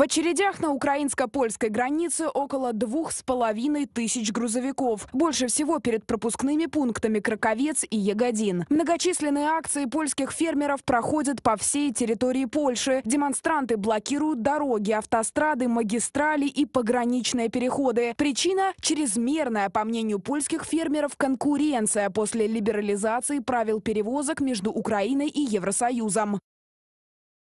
В очередях на украинско-польской границе около двух с половиной тысяч грузовиков. Больше всего перед пропускными пунктами Краковец и Ягодин. Многочисленные акции польских фермеров проходят по всей территории Польши. Демонстранты блокируют дороги, автострады, магистрали и пограничные переходы. Причина – чрезмерная, по мнению польских фермеров, конкуренция после либерализации правил перевозок между Украиной и Евросоюзом.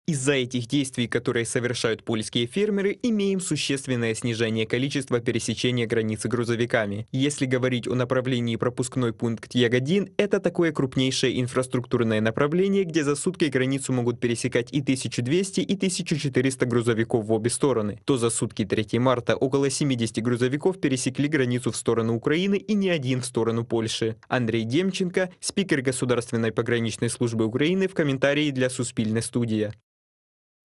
Из-за этих действий, которые совершают польские фермеры, имеем существенное снижение количества пересечения границы грузовиками. Если говорить о направлении пропускной пункт Ягодин, это такое крупнейшее инфраструктурное направление, где за сутки границу могут пересекать и 1200, и 1400 грузовиков в обе стороны. То за сутки 3 марта около 70 грузовиков пересекли границу в сторону Украины и не один в сторону Польши. Андрей Демченко, спикер Государственной пограничной службы Украины в комментарии для Суспільне студия.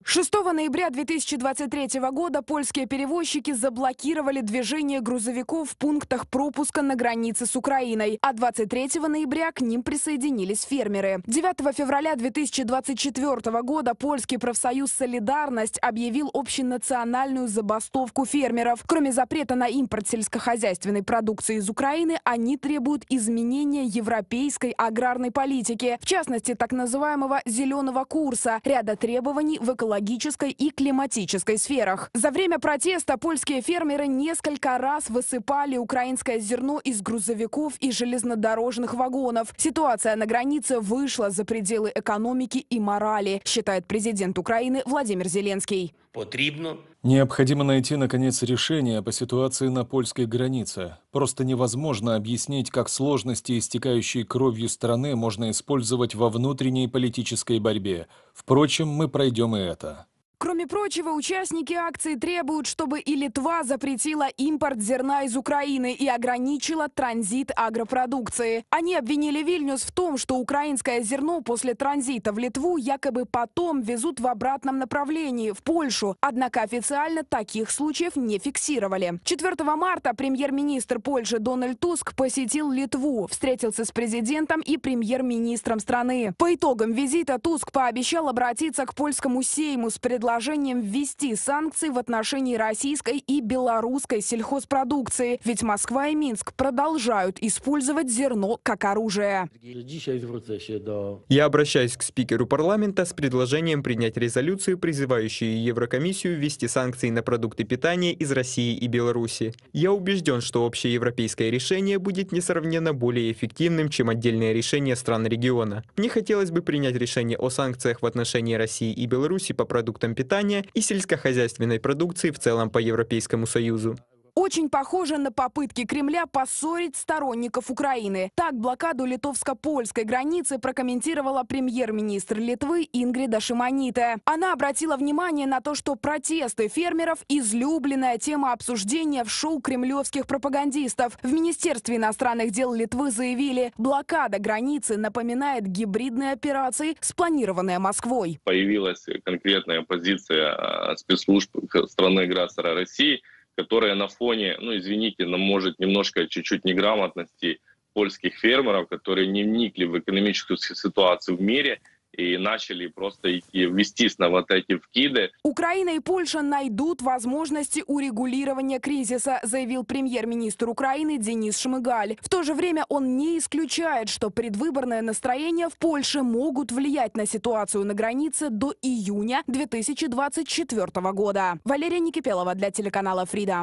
6 ноября 2023 года польские перевозчики заблокировали движение грузовиков в пунктах пропуска на границе с Украиной, а 23 ноября к ним присоединились фермеры. 9 февраля 2024 года польский профсоюз «Солидарность» объявил общенациональную забастовку фермеров. Кроме запрета на импорт сельскохозяйственной продукции из Украины, они требуют изменения европейской аграрной политики, в частности так называемого «зеленого курса», ряда требований в экологии экологической и климатической сферах. За время протеста польские фермеры несколько раз высыпали украинское зерно из грузовиков и железнодорожных вагонов. Ситуация на границе вышла за пределы экономики и морали, считает президент Украины Владимир Зеленский. Потребно Необходимо найти, наконец, решение по ситуации на польской границе. Просто невозможно объяснить, как сложности, истекающие кровью страны, можно использовать во внутренней политической борьбе. Впрочем, мы пройдем и это. Кроме прочего, участники акции требуют, чтобы и Литва запретила импорт зерна из Украины и ограничила транзит агропродукции. Они обвинили Вильнюс в том, что украинское зерно после транзита в Литву якобы потом везут в обратном направлении, в Польшу. Однако официально таких случаев не фиксировали. 4 марта премьер-министр Польши Дональд Туск посетил Литву, встретился с президентом и премьер-министром страны. По итогам визита Туск пообещал обратиться к польскому сейму с предложением предложением ввести санкции в отношении российской и белорусской сельхозпродукции. Ведь Москва и Минск продолжают использовать зерно как оружие. Я обращаюсь к спикеру парламента с предложением принять резолюцию, призывающую Еврокомиссию ввести санкции на продукты питания из России и Беларуси. Я убежден, что общее европейское решение будет несравненно более эффективным, чем отдельное решение стран региона. Мне хотелось бы принять решение о санкциях в отношении России и Беларуси по продуктам питания питания и сельскохозяйственной продукции в целом по Европейскому Союзу. Очень похоже на попытки Кремля поссорить сторонников Украины. Так блокаду литовско-польской границы прокомментировала премьер-министр Литвы Ингрида Шимонита. Она обратила внимание на то, что протесты фермеров – излюбленная тема обсуждения в шоу кремлевских пропагандистов. В Министерстве иностранных дел Литвы заявили, блокада границы напоминает гибридные операции, спланированные Москвой. Появилась конкретная позиция а, спецслужб страны-агрессора России – которая на фоне, ну извините, нам может немножко чуть-чуть неграмотности польских фермеров, которые не вникли в экономическую ситуацию в мире, и начали просто вестись на вот эти вкиды. Украина и Польша найдут возможности урегулирования кризиса, заявил премьер-министр Украины Денис Шмыгаль. В то же время он не исключает, что предвыборное настроение в Польше могут влиять на ситуацию на границе до июня 2024 года. Валерия Никипелова для телеканала «Фрида».